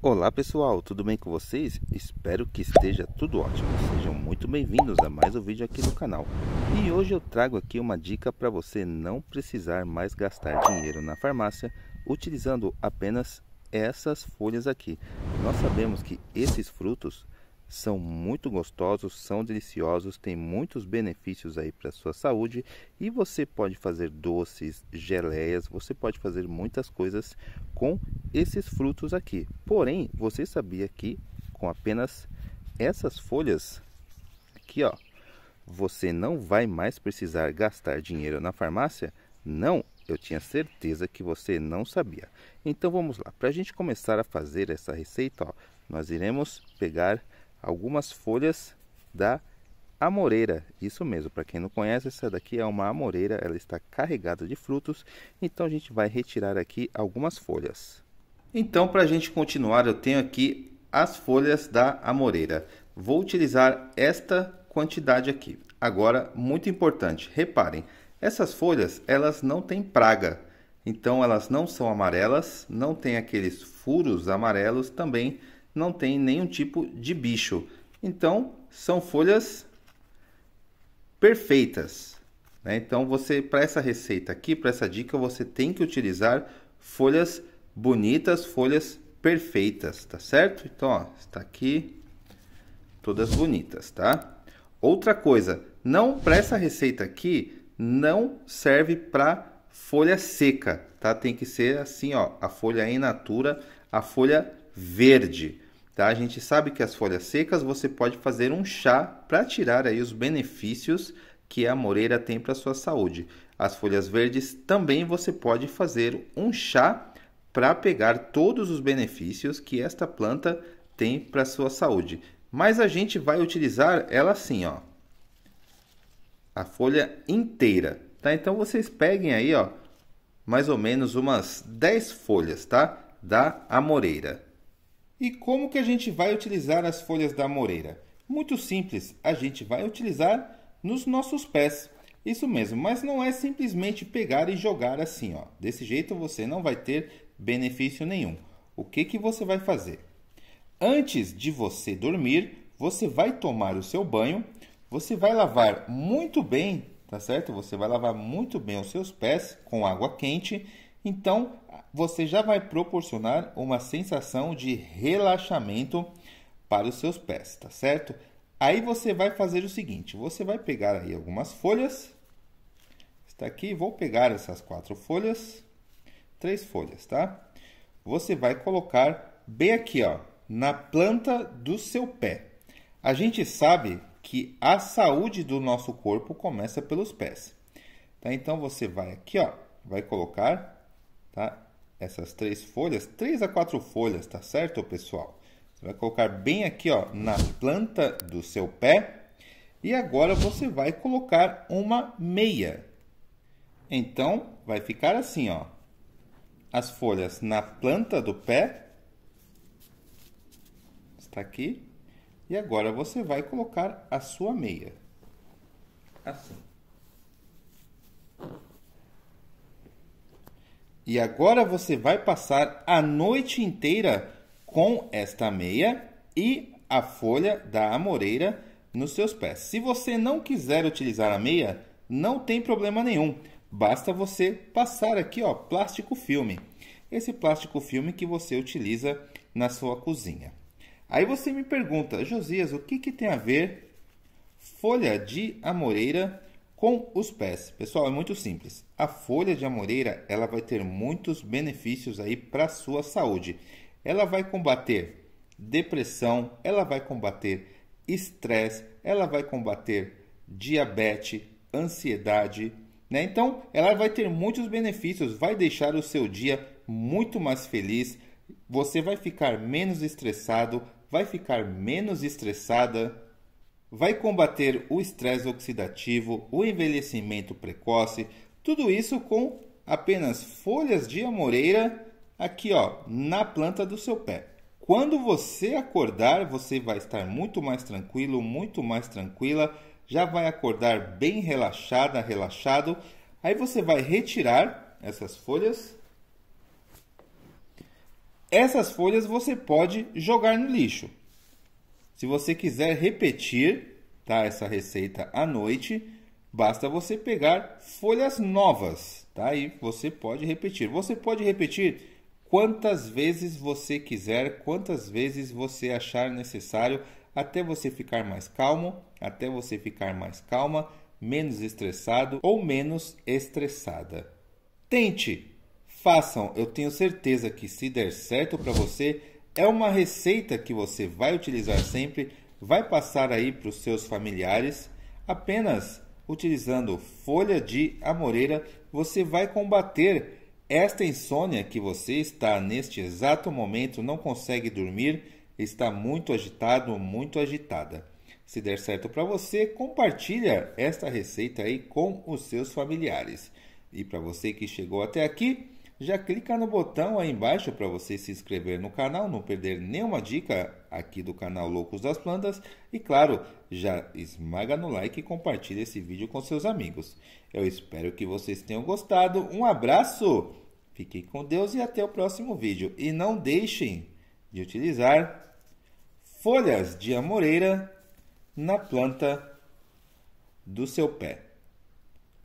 Olá pessoal, tudo bem com vocês? Espero que esteja tudo ótimo. Sejam muito bem-vindos a mais um vídeo aqui no canal. E hoje eu trago aqui uma dica para você não precisar mais gastar dinheiro na farmácia utilizando apenas essas folhas aqui. Nós sabemos que esses frutos são muito gostosos, são deliciosos, tem muitos benefícios aí para sua saúde e você pode fazer doces, geleias, você pode fazer muitas coisas com esses frutos aqui. Porém, você sabia que com apenas essas folhas aqui, ó, você não vai mais precisar gastar dinheiro na farmácia? Não, eu tinha certeza que você não sabia. Então vamos lá, para a gente começar a fazer essa receita, ó, nós iremos pegar algumas folhas da amoreira. Isso mesmo, para quem não conhece, essa daqui é uma amoreira, ela está carregada de frutos, então a gente vai retirar aqui algumas folhas. Então, para a gente continuar, eu tenho aqui as folhas da amoreira. Vou utilizar esta quantidade aqui. Agora, muito importante, reparem, essas folhas, elas não têm praga. Então, elas não são amarelas, não tem aqueles furos amarelos também, não tem nenhum tipo de bicho. Então, são folhas perfeitas. Né? Então, você para essa receita aqui, para essa dica, você tem que utilizar folhas bonitas, folhas perfeitas, tá certo? Então, ó, está aqui todas bonitas, tá? Outra coisa, não para essa receita aqui não serve para folha seca, tá? Tem que ser assim, ó, a folha in natura, a folha verde. Tá? A gente sabe que as folhas secas você pode fazer um chá para tirar aí os benefícios que a moreira tem para sua saúde. As folhas verdes também você pode fazer um chá para pegar todos os benefícios que esta planta tem para sua saúde. Mas a gente vai utilizar ela assim, ó. A folha inteira, tá? Então vocês peguem aí, ó, mais ou menos umas 10 folhas, tá? Da amoreira. E como que a gente vai utilizar as folhas da moreira? Muito simples, a gente vai utilizar nos nossos pés. Isso mesmo, mas não é simplesmente pegar e jogar assim, ó. Desse jeito você não vai ter benefício nenhum. O que que você vai fazer? Antes de você dormir, você vai tomar o seu banho, você vai lavar muito bem, tá certo? Você vai lavar muito bem os seus pés com água quente. Então, você já vai proporcionar uma sensação de relaxamento para os seus pés, tá certo? Aí você vai fazer o seguinte: você vai pegar aí algumas folhas. Está aqui, vou pegar essas quatro folhas, três folhas, tá? Você vai colocar bem aqui, ó, na planta do seu pé. A gente sabe que a saúde do nosso corpo começa pelos pés. Tá? Então você vai aqui, ó, vai colocar, tá? essas três folhas, três a quatro folhas, tá certo, pessoal? Você vai colocar bem aqui, ó, na planta do seu pé. E agora você vai colocar uma meia. Então, vai ficar assim, ó. As folhas na planta do pé. Está aqui. E agora você vai colocar a sua meia. Assim. E agora você vai passar a noite inteira com esta meia e a folha da amoreira nos seus pés. Se você não quiser utilizar a meia, não tem problema nenhum. Basta você passar aqui, ó, plástico filme. Esse plástico filme que você utiliza na sua cozinha. Aí você me pergunta, Josias, o que, que tem a ver folha de amoreira com os pés. Pessoal, é muito simples. A folha de amoreira, ela vai ter muitos benefícios aí para sua saúde. Ela vai combater depressão, ela vai combater estresse, ela vai combater diabetes, ansiedade, né? Então, ela vai ter muitos benefícios, vai deixar o seu dia muito mais feliz, você vai ficar menos estressado, vai ficar menos estressada, vai combater o estresse oxidativo, o envelhecimento precoce, tudo isso com apenas folhas de amoreira aqui ó, na planta do seu pé. Quando você acordar, você vai estar muito mais tranquilo, muito mais tranquila, já vai acordar bem relaxada, relaxado. Aí você vai retirar essas folhas. Essas folhas você pode jogar no lixo. Se você quiser repetir tá, essa receita à noite, basta você pegar folhas novas, tá? E você pode repetir. Você pode repetir quantas vezes você quiser, quantas vezes você achar necessário, até você ficar mais calmo, até você ficar mais calma, menos estressado ou menos estressada. Tente, façam, eu tenho certeza que se der certo para você, é uma receita que você vai utilizar sempre, vai passar aí para os seus familiares. Apenas utilizando folha de amoreira, você vai combater esta insônia que você está neste exato momento, não consegue dormir, está muito agitado, muito agitada. Se der certo para você, compartilha esta receita aí com os seus familiares. E para você que chegou até aqui, já clica no botão aí embaixo para você se inscrever no canal, não perder nenhuma dica aqui do canal Loucos das Plantas e claro, já esmaga no like e compartilha esse vídeo com seus amigos. Eu espero que vocês tenham gostado. Um abraço. Fiquem com Deus e até o próximo vídeo. E não deixem de utilizar folhas de amoreira na planta do seu pé.